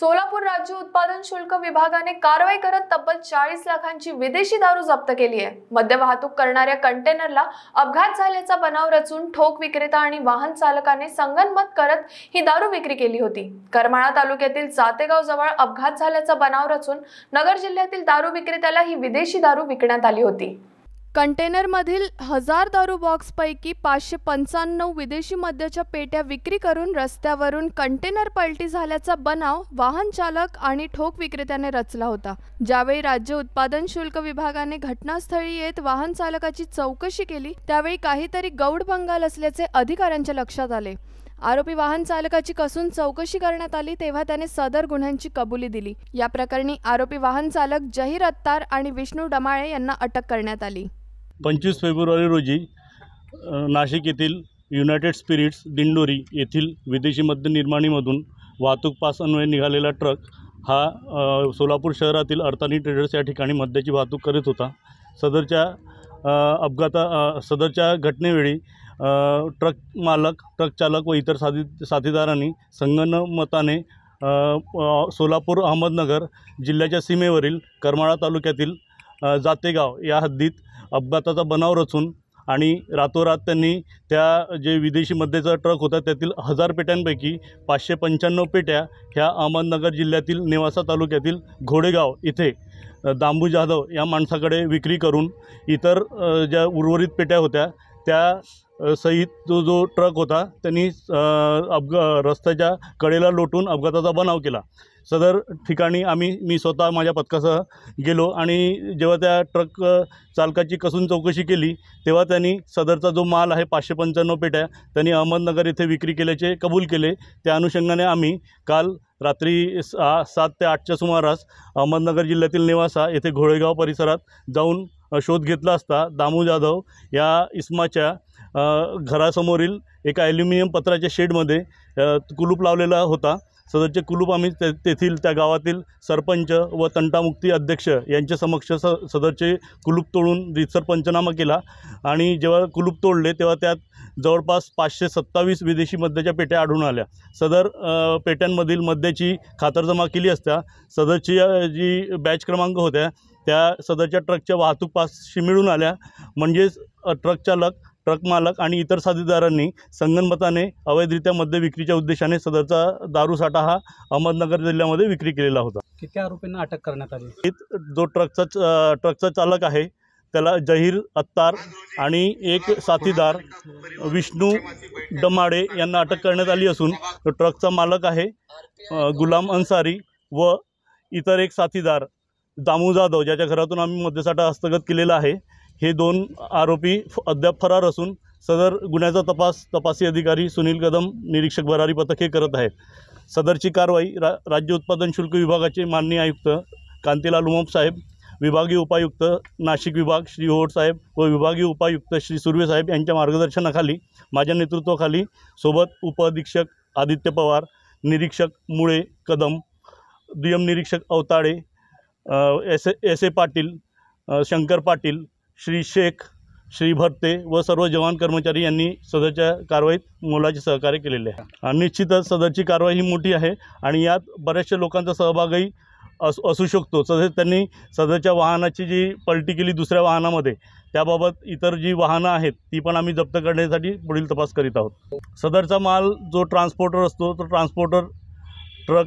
सोलापूर राज्य उत्पादन शुल्क विभागाने कारवाई करत तब्बल चाळीस लाखांची विदेशी दारू जप्त केली आहे मद्य वाहतूक करणाऱ्या कंटेनरला अपघात झाल्याचा बनाव रचून ठोक विक्रेता आणि वाहन चालकाने संगनमत करत ही दारू विक्री केली होती करमाळा तालुक्यातील जातेगाव जवळ अपघात झाल्याचा बनाव रचून नगर जिल्ह्यातील दारू विक्रेत्याला ही विदेशी दारू विकण्यात आली होती कंटेनरमधील हजार दारू बॉक्सपैकी पाचशे पंचाण्णव विदेशी मद्याच्या पेट्या विक्री करून रस्त्यावरून कंटेनर पलटी झाल्याचा बनाव वाहन चालक आणि ठोक विक्रेत्याने रचला होता ज्यावेळी राज्य उत्पादन शुल्क विभागाने घटनास्थळी येत वाहन चालकाची चौकशी केली त्यावेळी काहीतरी गौड बंगाल असल्याचे अधिकाऱ्यांच्या लक्षात आले आरोपी वाहन चालकाची कसून चौकशी करण्यात आली तेव्हा त्याने सदर गुन्ह्यांची कबुली दिली या प्रकरणी आरोपी वाहन चालक जहीर अत्तार आणि विष्णू डमाळे यांना अटक करण्यात आली पंचवीस फेब्रुवारी रोजी नाशिक येथील युनायटेड स्पिरिट्स दिंडोरी येथील विदेशी मद्य निर्माणीमधून वाहतूक पास निघालेला ट्रक हा सोलापूर शहरातील अर्थानी ट्रेडर्स या ठिकाणी मद्याची वाहतूक करीत होता सदरच्या अपघाता सदरच्या घटनेवेळी ट्रक मालक ट्रक चालक व इतर साथी साथीदारांनी संगणमताने सोलापूर अहमदनगर जिल्ह्याच्या सीमेवरील करमाळा तालुक्यातील जातेगाव या हद्दीत अपघाताचा बनाव रचून आणि रातोरात त्यांनी त्या जे विदेशी मद्याचा ट्रक होता त्यातील हजार पेट्यांपैकी पाचशे पंच्याण्णव पेट्या ह्या अहमदनगर जिल्ह्यातील नेवासा तालुक्यातील घोडेगाव इथे दांबू जाधव या माणसाकडे विक्री करून इतर ज्या उर्वरित पेट्या होत्या त्या सहित जो जो ट्रक होता त्यांनी अपघा रस्त्याच्या कडेला लोटून अपघाताचा बनाव केला सदर ठिकाणी आम्ही मी स्वतः माझ्या पथकासह गेलो आणि जेव्हा त्या ट्रक चालकाची कसून चौकशी केली तेव्हा त्यांनी सदरचा जो माल आहे पाचशे पंच्याण्णव पेट्या त्यांनी अहमदनगर येथे विक्री केल्याचे कबूल केले त्या अनुषंगाने आम्ही काल रात्री सा सात ते आठच्या सुमारास अहमदनगर जिल्ह्यातील नेवासा येथे घोळेगाव परिसरात जाऊन शोध घेतला असता दामू जाधव या इस्माच्या घरासमोरील एका ॲल्युमिनियम पत्राच्या शेडमध्ये कुलूप लावलेला होता सदरचे कुलूप आम्ही ते तेथील त्या गावातील सरपंच व तंटामुक्ती अध्यक्ष यांच्या समक्ष स सदरचे कुलूप तोडून रितसर पंचनामा केला आणि जेव्हा कुलूप तोडले तेव्हा त्यात जवळपास पाचशे सत्तावीस विदेशी मद्याच्या पेट्या आढळून आल्या सदर पेट्यांमधील मद्याची खातरजमा केली असता सदरची जी बॅच क्रमांक होत्या त्या सदरच्या ट्रकच्या वाहतूक पासशी मिळून आल्या म्हणजेच ट्रकचालक ट्रक मालक आणि इतर साथीदारांनी संगनमताने अवैधरित्या मद्य विक्रीच्या उद्देशाने सदरचा दारू साठा हा अहमदनगर जिल्ह्यामध्ये विक्री केलेला होता किती आरोपींना अटक करण्यात आली जो ट्रकचा ट्रकचा चालक आहे त्याला जहीर अत्तार आणि एक साथीदार विष्णू डमाडे यांना अटक करण्यात आली असून तो ट्रकचा मालक आहे गुलाम अन्सारी व इतर एक साथीदार दामू जाधव ज्याच्या घरातून आम्ही मद्यसाठा हस्तगत केलेला आहे हे दोन आरोपी अद्याप फरार असून सदर गुन्ह्याचा तपास तपासी अधिकारी सुनील कदम निरीक्षक भरारी पथके करत आहेत सदरची कारवाई रा राज्य उत्पादन शुल्क विभागाचे माननीय आयुक्त कांतीलाल उमप साहेब विभागीय उपायुक्त नाशिक विभाग श्री होड साहेब व विभागीय उपायुक्त श्री सुर्वे साहेब यांच्या मार्गदर्शनाखाली माझ्या नेतृत्वाखाली सोबत उपअधीक्षक आदित्य पवार निरीक्षक मुळे कदम दुय्यम निरीक्षक Avatale S S A Patil Shankar Patil Shri Shaikh Shri Bharate व सर्व जवान कर्मचारी यांनी सदरच्या कारवाईत मोलाचे सहकार्य केलेले आहे आणि निश्चितच सदरची कारवाई ही मोठी आहे आणि यात बऱ्याचशा लोकांचा सहभागही असू असू शकतो तसेच त्यांनी सदरच्या वाहनाची जी पलटी केली दुसऱ्या वाहनामध्ये त्याबाबत इतर जी वाहनं आहेत ती पण आम्ही जप्त करण्यासाठी पुढील तपास करीत आहोत सदरचा माल जो ट्रान्सपोर्टर असतो तो ट्रान्सपोर्टर ट्रक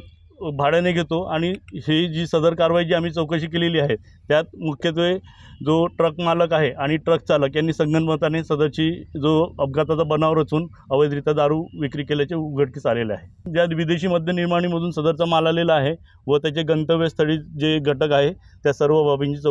भाड्याने घेतो आणि ही जी सदर कारवाई जी आम्ही चौकशी केलेली आहे त्यात मुख्यत्वे जो ट्रक मालक आहे आणि ट्रक चालक यांनी संगनमताने सदरची जो अपघाताचा बनाव रचून अवैधरित्या दारू विक्री केल्याचे उघडकीस आलेले आहे ज्या विदेशी निर्माणीमधून सदरचा माल आलेला आहे व त्याचे गंतव्यस्थळी जे घटक आहे त्या सर्व बाबींची चौकशी